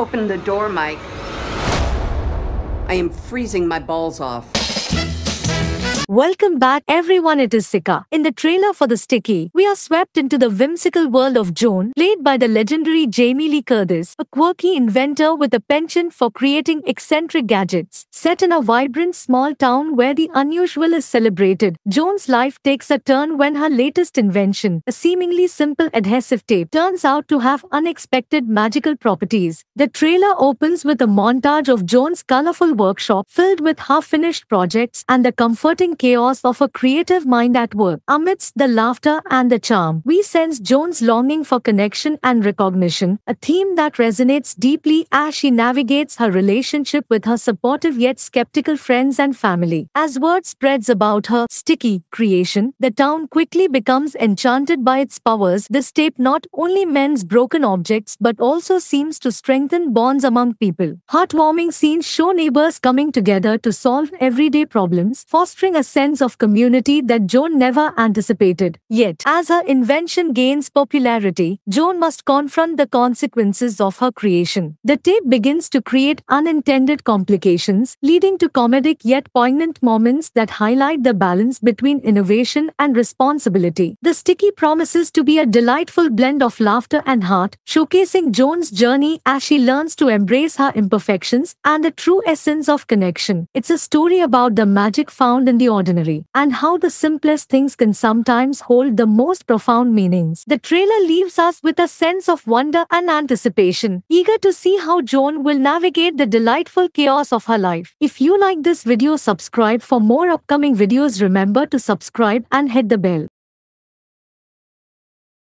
Open the door, Mike. I am freezing my balls off. Welcome back everyone it is Sika. In the trailer for The Sticky, we are swept into the whimsical world of Joan, played by the legendary Jamie Lee Curtis, a quirky inventor with a penchant for creating eccentric gadgets. Set in a vibrant small town where the unusual is celebrated, Joan's life takes a turn when her latest invention, a seemingly simple adhesive tape, turns out to have unexpected magical properties. The trailer opens with a montage of Joan's colorful workshop filled with half-finished projects and the comforting chaos of a creative mind at work. Amidst the laughter and the charm, we sense Joan's longing for connection and recognition, a theme that resonates deeply as she navigates her relationship with her supportive yet skeptical friends and family. As word spreads about her sticky creation, the town quickly becomes enchanted by its powers. This tape not only mends broken objects but also seems to strengthen bonds among people. Heartwarming scenes show neighbors coming together to solve everyday problems, fostering a sense of community that Joan never anticipated. Yet, as her invention gains popularity, Joan must confront the consequences of her creation. The tape begins to create unintended complications, leading to comedic yet poignant moments that highlight the balance between innovation and responsibility. The sticky promises to be a delightful blend of laughter and heart, showcasing Joan's journey as she learns to embrace her imperfections and the true essence of connection. It's a story about the magic found in the ordinary, and how the simplest things can sometimes hold the most profound meanings. The trailer leaves us with a sense of wonder and anticipation, eager to see how Joan will navigate the delightful chaos of her life. If you like this video, subscribe for more upcoming videos. Remember to subscribe and hit the bell.